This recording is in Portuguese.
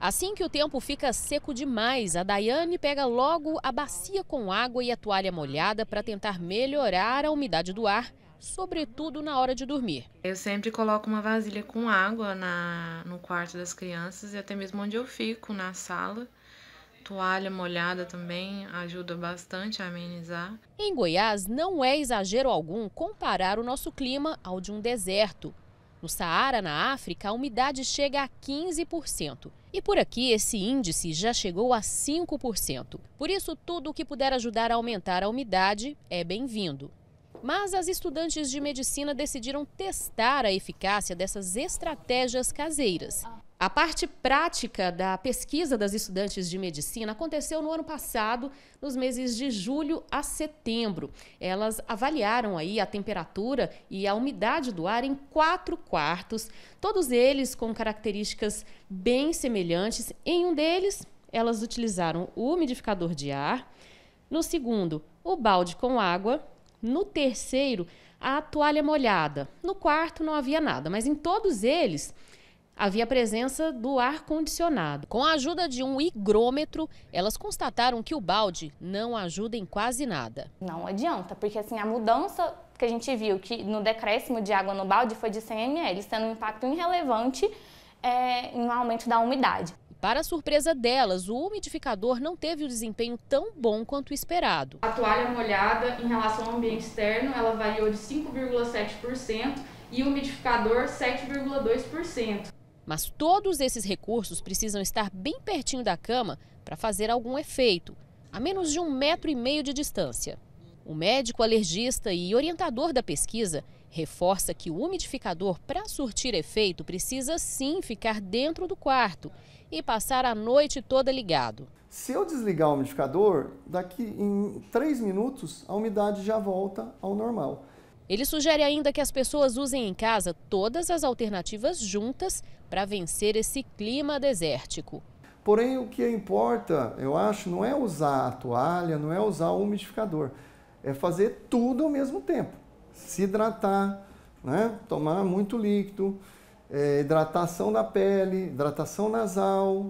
Assim que o tempo fica seco demais, a Daiane pega logo a bacia com água e a toalha molhada para tentar melhorar a umidade do ar, sobretudo na hora de dormir. Eu sempre coloco uma vasilha com água na, no quarto das crianças e até mesmo onde eu fico, na sala. Toalha molhada também ajuda bastante a amenizar. Em Goiás, não é exagero algum comparar o nosso clima ao de um deserto. No Saara, na África, a umidade chega a 15%. E por aqui, esse índice já chegou a 5%. Por isso, tudo o que puder ajudar a aumentar a umidade é bem-vindo. Mas as estudantes de medicina decidiram testar a eficácia dessas estratégias caseiras. A parte prática da pesquisa das estudantes de medicina aconteceu no ano passado, nos meses de julho a setembro. Elas avaliaram aí a temperatura e a umidade do ar em quatro quartos, todos eles com características bem semelhantes. Em um deles, elas utilizaram o umidificador de ar. No segundo, o balde com água no terceiro, a toalha molhada. No quarto, não havia nada, mas em todos eles havia presença do ar condicionado. Com a ajuda de um higrômetro, elas constataram que o balde não ajuda em quase nada. Não adianta, porque assim a mudança que a gente viu que no decréscimo de água no balde foi de 100 ml, tendo um impacto irrelevante é, aumento da umidade. Para surpresa delas, o umidificador não teve o desempenho tão bom quanto esperado. A toalha molhada, em relação ao ambiente externo, ela variou de 5,7% e o umidificador 7,2%. Mas todos esses recursos precisam estar bem pertinho da cama para fazer algum efeito, a menos de um metro e meio de distância. O médico alergista e orientador da pesquisa reforça que o umidificador, para surtir efeito, precisa sim ficar dentro do quarto e passar a noite toda ligado. Se eu desligar o umidificador, daqui em três minutos a umidade já volta ao normal. Ele sugere ainda que as pessoas usem em casa todas as alternativas juntas para vencer esse clima desértico. Porém, o que importa, eu acho, não é usar a toalha, não é usar o umidificador é fazer tudo ao mesmo tempo. Se hidratar, né? tomar muito líquido, é, hidratação da pele, hidratação nasal.